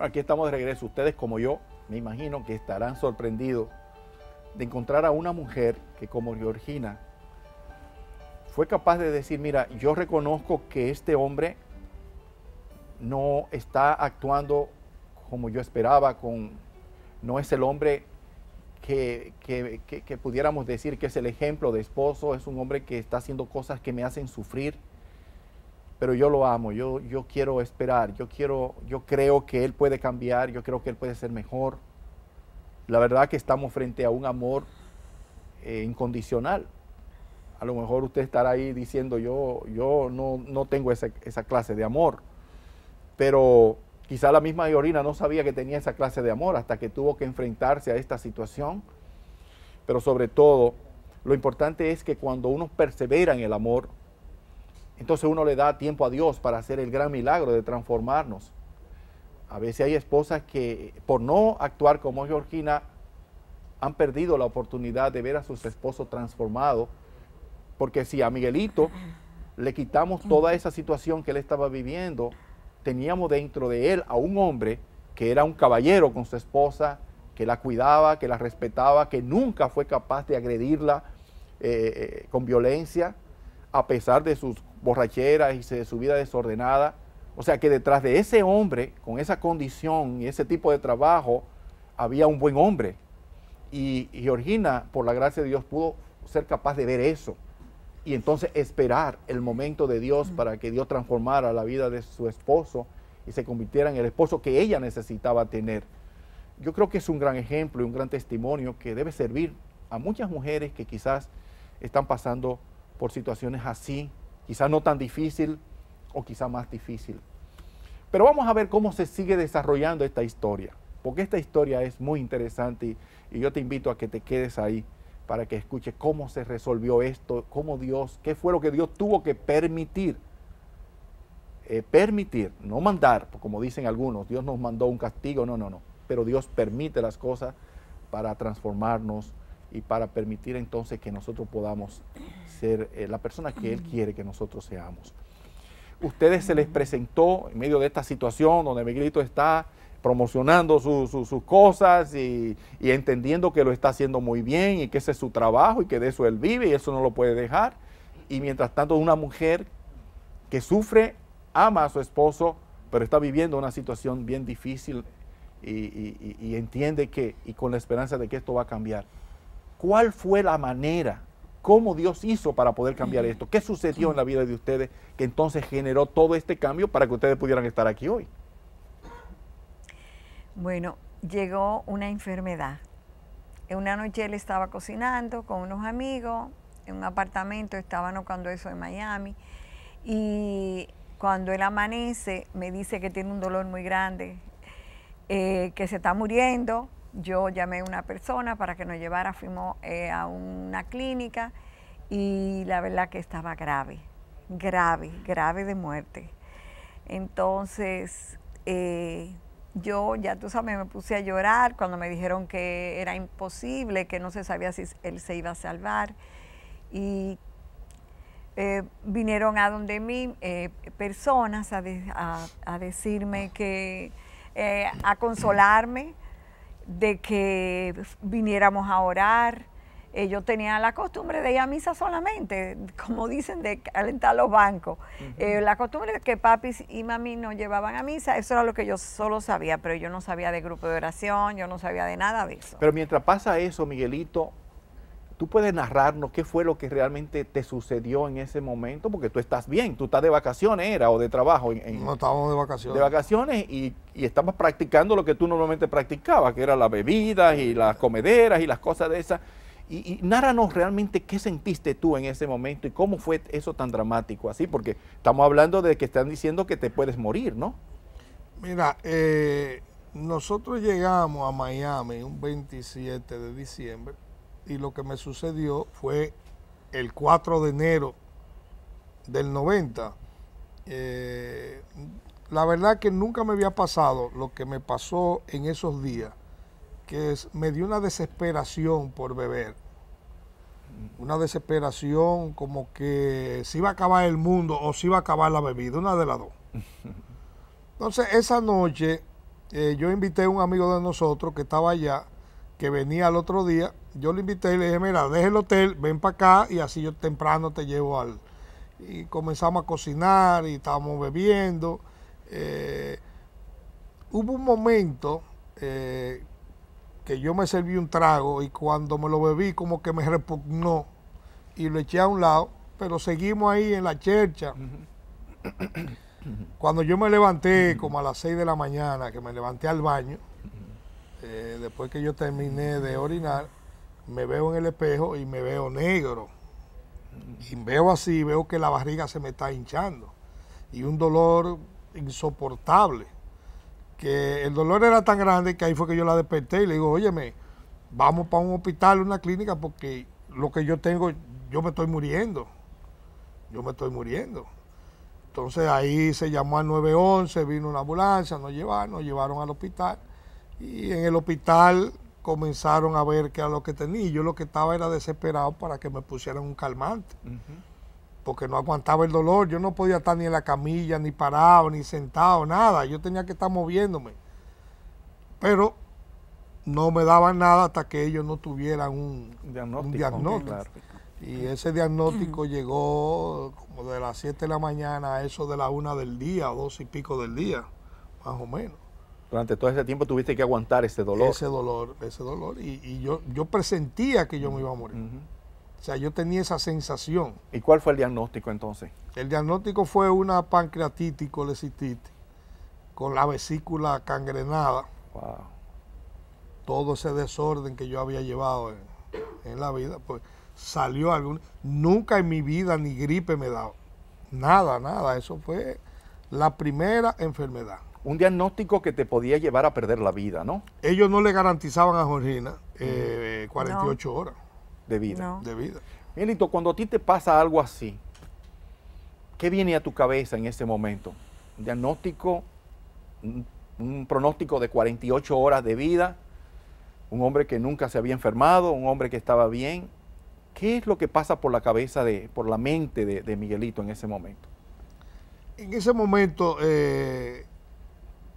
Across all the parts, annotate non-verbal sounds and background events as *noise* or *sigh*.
Aquí estamos de regreso. Ustedes como yo, me imagino que estarán sorprendidos de encontrar a una mujer que como Georgina fue capaz de decir, mira, yo reconozco que este hombre no está actuando como yo esperaba, con, no es el hombre que, que pudiéramos decir que es el ejemplo de esposo, es un hombre que está haciendo cosas que me hacen sufrir pero yo lo amo, yo, yo quiero esperar, yo, quiero, yo creo que Él puede cambiar, yo creo que Él puede ser mejor. La verdad que estamos frente a un amor eh, incondicional. A lo mejor usted estará ahí diciendo, yo, yo no, tengo esa, clase de amor, pero Quizá la misma Yorina no sabía que tenía esa clase de amor hasta que tuvo que enfrentarse a esta situación. Pero sobre todo, lo importante es que cuando uno persevera en el amor, entonces uno le da tiempo a Dios para hacer el gran milagro de transformarnos. A veces hay esposas que por no actuar como Georgina han perdido la oportunidad de ver a sus esposos transformados. Porque si a Miguelito le quitamos toda esa situación que él estaba viviendo, teníamos dentro de él a un hombre que era un caballero con su esposa, que la cuidaba, que la respetaba, que nunca fue capaz de agredirla eh, eh, con violencia a pesar de sus borracheras y de su vida desordenada. O sea que detrás de ese hombre, con esa condición y ese tipo de trabajo, había un buen hombre. Y Georgina, por la gracia de Dios, pudo ser capaz de ver eso. Y entonces esperar el momento de Dios para que Dios transformara la vida de su esposo y se convirtiera en el esposo que ella necesitaba tener. Yo creo que es un gran ejemplo y un gran testimonio que debe servir a muchas mujeres que quizás están pasando por situaciones así, quizás no tan difícil o quizá más difícil. Pero vamos a ver cómo se sigue desarrollando esta historia, porque esta historia es muy interesante y, yo te invito a que te quedes ahí para que escuches cómo se resolvió esto, cómo Dios, qué fue lo que Dios tuvo que permitir. Eh, permitir, no mandar, pues, como dicen algunos, Dios nos mandó un castigo, no, no, no, pero Dios permite las cosas para transformarnos y para permitir entonces que nosotros podamos ser eh, la persona que Él quiere que nosotros seamos. Ustedes se les presentó en medio de esta situación donde Miguelito está promocionando sus cosas y, entendiendo que lo está haciendo muy bien y que ese es su trabajo y que de eso él vive y eso no lo puede dejar. Y mientras tanto una mujer que sufre, ama a su esposo, pero está viviendo una situación bien difícil y, y entiende que, y con la esperanza de que esto va a cambiar. ¿Cuál fue la manera? ¿Cómo Dios hizo para poder cambiar esto? ¿Qué sucedió en la vida de ustedes que entonces generó todo este cambio para que ustedes pudieran estar aquí hoy? Bueno, llegó una enfermedad. En una noche él estaba cocinando con unos amigos en un apartamento, estaban cuando eso en Miami. Y cuando él amanece, me dice que tiene un dolor muy grande, eh, que se está muriendo, yo llamé a una persona para que nos llevara, fuimos eh, a una clínica y la verdad que estaba grave, grave, grave de muerte. Entonces, eh, yo ya tú sabes, me puse a llorar cuando me dijeron que era imposible, que no se sabía si él se iba a salvar. Y eh, vinieron a donde mí personas a, decirme que, a consolarme, de que viniéramos a orar. Eh, yo tenía la costumbre de ir a misa solamente, como dicen, de calentar los bancos. Eh, la costumbre de que papis y mami nos llevaban a misa, eso era lo que yo solo sabía, pero yo no sabía de grupo de oración, yo no sabía de nada de eso. Pero mientras pasa eso, Miguelito, tú puedes narrarnos qué fue lo que realmente te sucedió en ese momento, porque tú estás bien, tú estás de vacaciones, era, o de trabajo. En, no estábamos de vacaciones. De vacaciones y, estamos estabas practicando lo que tú normalmente practicabas, que era las bebidas y las comederas y las cosas de esas. Y, y náranos realmente qué sentiste tú en ese momento y cómo fue eso tan dramático así, porque estamos hablando de que están diciendo que te puedes morir, ¿no? Mira, eh, nosotros llegamos a Miami un 27 de diciembre y lo que me sucedió fue el 4 de enero del 90. Eh, la verdad que nunca me había pasado lo que me pasó en esos días, que me dio una desesperación por beber. Una desesperación como que si iba a acabar el mundo o si iba a acabar la bebida, una de las dos. *laughs* Entonces esa noche eh, yo invité a un amigo de nosotros que estaba allá, que venía al otro día yo lo invité y le dije, mira, deja el hotel, ven para acá y así yo temprano te llevo al... Y comenzamos a cocinar y estábamos bebiendo. Eh, hubo un momento eh, que yo me serví un trago y cuando me lo bebí como que me repugnó y lo eché a un lado, pero seguimos ahí en la chercha. Cuando yo me levanté como a las 6 de la mañana, que me levanté al baño, eh, después que yo terminé de orinar, me veo en el espejo y me veo negro. Y veo así, veo que la barriga se me está hinchando. Y un dolor insoportable. Que el dolor era tan grande que ahí fue que yo la desperté y le digo, óyeme, vamos para un hospital, una clínica, porque lo que yo tengo, yo me estoy muriendo. Yo me estoy muriendo. Entonces ahí se llamó al 911, vino una ambulancia, nos llevaron, nos llevaron al hospital. Y en el hospital comenzaron a ver qué era lo que tenía. yo lo que estaba era desesperado para que me pusieran un calmante. Porque no aguantaba el dolor. Yo no podía estar ni en la camilla, ni parado, ni sentado, nada. Yo tenía que estar moviéndome. Pero no me daban nada hasta que ellos no tuvieran un diagnóstico. Y ese diagnóstico llegó como de las 7 de la mañana a eso de la 1 del día o 2 y pico del día, más o menos. Durante todo ese tiempo tuviste que aguantar ese dolor. Ese dolor, ese dolor. Y, yo, yo presentía que yo me iba a morir. O sea, yo tenía esa sensación. ¿Y cuál fue el diagnóstico entonces? El diagnóstico fue una pancreatitis colecistitis con la vesícula cangrenada. Wow. Todo ese desorden que yo había llevado en, la vida, pues salió algún. Nunca en mi vida ni gripe me daba. Nada, nada. Eso fue la primera enfermedad. Un diagnóstico que te podía llevar a perder la vida, ¿no? Ellos no le garantizaban a Jorgina 48 eh, mm. eh, horas. De vida. Miguelito, cuando a ti te pasa algo así, ¿qué viene a tu cabeza en ese momento? Un diagnóstico, un, pronóstico de 48 horas de vida, un hombre que nunca se había enfermado, un hombre que estaba bien. ¿Qué es lo que pasa por la cabeza, de, por la mente de Miguelito en ese momento? en ese momento eh,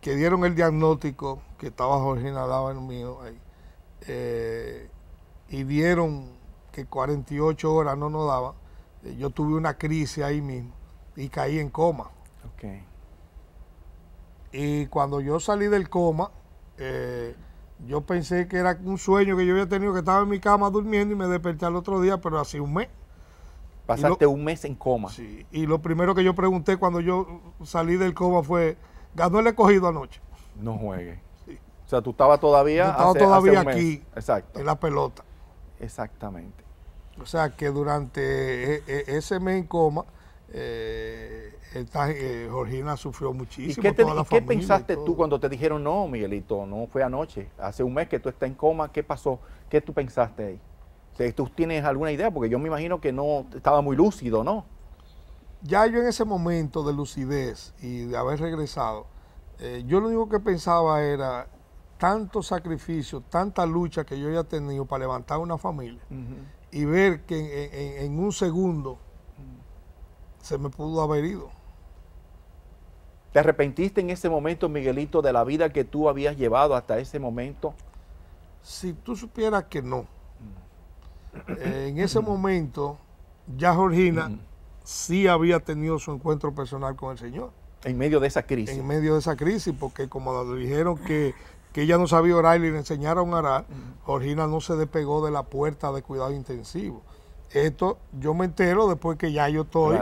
que dieron el diagnóstico, que estaba Jorge Nadal en mío eh, y vieron que 48 horas no nos daban, eh, yo tuve una crisis ahí mismo y caí en coma. Y cuando yo salí del coma, yo pensé que era un sueño que yo había tenido, que estaba en mi cama durmiendo y me desperté al otro día, pero hace un mes. Pasaste un mes en coma. Sí, y lo primero que yo pregunté cuando yo salí del coma fue, ¿ganó el escogido anoche? No juegue. O sea, tú estabas todavía... estaba todavía aquí, en la pelota. Exactamente. O sea, que durante e, e, ese mes en coma... Eh, Jorgina eh, sufrió muchísimo. ¿Y qué, pensaste tú cuando te dijeron, no, Miguelito, no fue anoche, hace un mes que tú estás en coma, ¿qué pasó? ¿Qué tú pensaste ahí? ¿Tú tienes alguna idea? Porque yo me imagino que no estaba muy lúcido, ¿no? Ya yo en ese momento de lucidez y de haber regresado, eh, yo lo único que pensaba era tanto sacrificio, tanta lucha que yo ya he tenido para levantar una familia y ver que en un segundo mm. se me pudo haber ido. ¿Te arrepentiste en ese momento, Miguelito, de la vida que tú habías llevado hasta ese momento? Si tú supieras que no en ese momento ya Georgina sí había tenido su encuentro personal con el Señor. En medio de esa crisis. En medio de esa crisis, porque como le dijeron que, que, ella no sabía orar y le enseñaron a orar, Georgina no se despegó de la puerta de cuidado intensivo. Esto yo me entero después que ya yo estoy.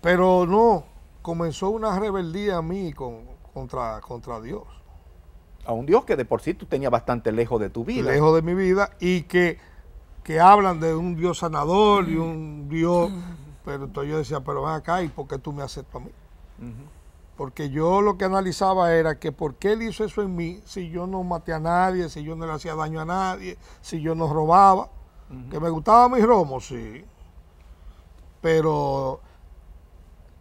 Pero no, comenzó una rebeldía a mí contra, contra Dios a un Dios que de por sí tú tenías bastante lejos de tu vida. Lejos de mi vida y que, hablan de un Dios sanador y un Dios... Pero entonces yo decía, pero ven acá, ¿y por qué tú me aceptas a mí? Porque yo lo que analizaba era que por qué él hizo eso en mí si yo no maté a nadie, si yo no le hacía daño a nadie, si yo no robaba. Que me gustaba mi romos, sí. Pero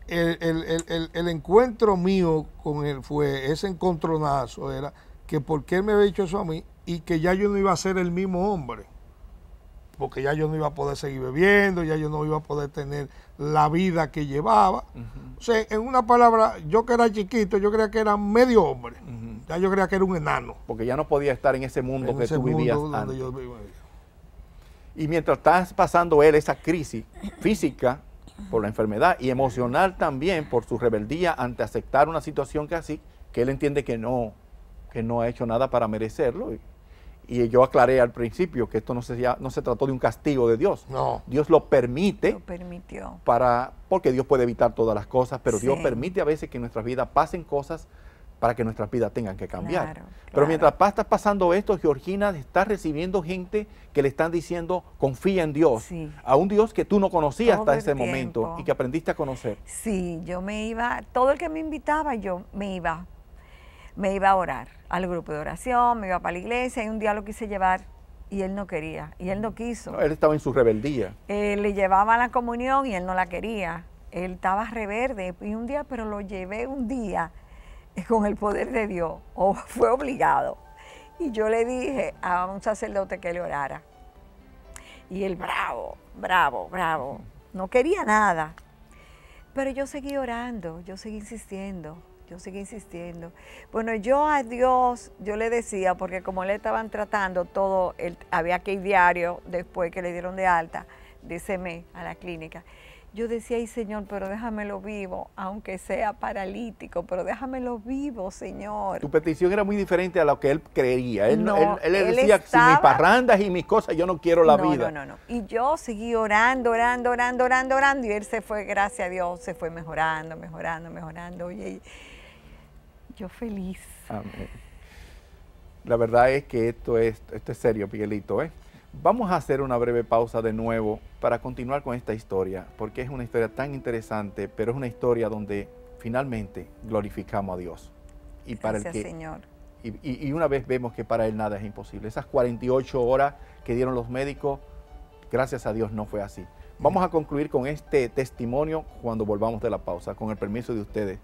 el, el encuentro mío con él fue ese encontronazo, era que por qué me había dicho eso a mí y que ya yo no iba a ser el mismo hombre, porque ya yo no iba a poder seguir bebiendo, ya yo no iba a poder tener la vida que llevaba. O sea, en una palabra, yo que era chiquito, yo creía que era medio hombre, ya yo creía que era un enano. Porque ya no podía estar en ese mundo en que vivías Yo Y mientras estás pasando él esa crisis física, por la enfermedad y emocional también por su rebeldía ante aceptar una situación que así, que él entiende que no, que no ha hecho nada para merecerlo. Y, yo aclaré al principio que esto no se, no se trató de un castigo de Dios. No. Dios lo permite. Lo permitió. Para, porque Dios puede evitar todas las cosas, pero Dios permite a veces que en nuestras vidas pasen cosas para que nuestras vidas tengan que cambiar. Pero mientras está pasando esto, Georgina está recibiendo gente que le están diciendo, confía en Dios, a un Dios que tú no conocías hasta ese momento y que aprendiste a conocer. Sí, yo me iba, todo el que me invitaba, yo me iba me iba a orar al grupo de oración, me iba para la iglesia y un día lo quise llevar y él no quería, y él no quiso. él estaba en su rebeldía. Él eh, le llevaba la comunión y él no la quería. Él estaba reverde y un día, pero lo llevé un día *laughs* con el poder de Dios, o *laughs* fue obligado. Y yo le dije a un sacerdote que le orara. Y él, bravo, bravo, bravo, no quería nada. Pero yo seguí orando, yo seguí insistiendo yo seguí insistiendo. Bueno, yo a Dios, yo le decía, porque como le estaban tratando todo, él, había que ir diario después que le dieron de alta, de ese a la clínica. Yo decía, ay Señor, pero déjamelo vivo, aunque sea paralítico, pero déjamelo vivo, Señor. Tu petición era muy diferente a lo que él creía. Él, él, él, decía, si mis parrandas y mis cosas, yo no quiero la vida. No, no, no. Y yo seguí orando, orando, orando, orando, orando, y él se fue, gracias a Dios, se fue mejorando, mejorando, mejorando. Oye, y feliz. La verdad es que esto es, esto serio, Miguelito. ¿eh? Vamos a hacer una breve pausa de nuevo para continuar con esta historia, porque es una historia tan interesante, pero es una historia donde finalmente glorificamos a Dios. Y para el Señor. y, una vez vemos que para Él nada es imposible. Esas 48 horas que dieron los médicos, gracias a Dios no fue así. Vamos a concluir con este testimonio cuando volvamos de la pausa, con el permiso de ustedes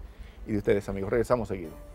y de ustedes, amigos. Regresamos seguido.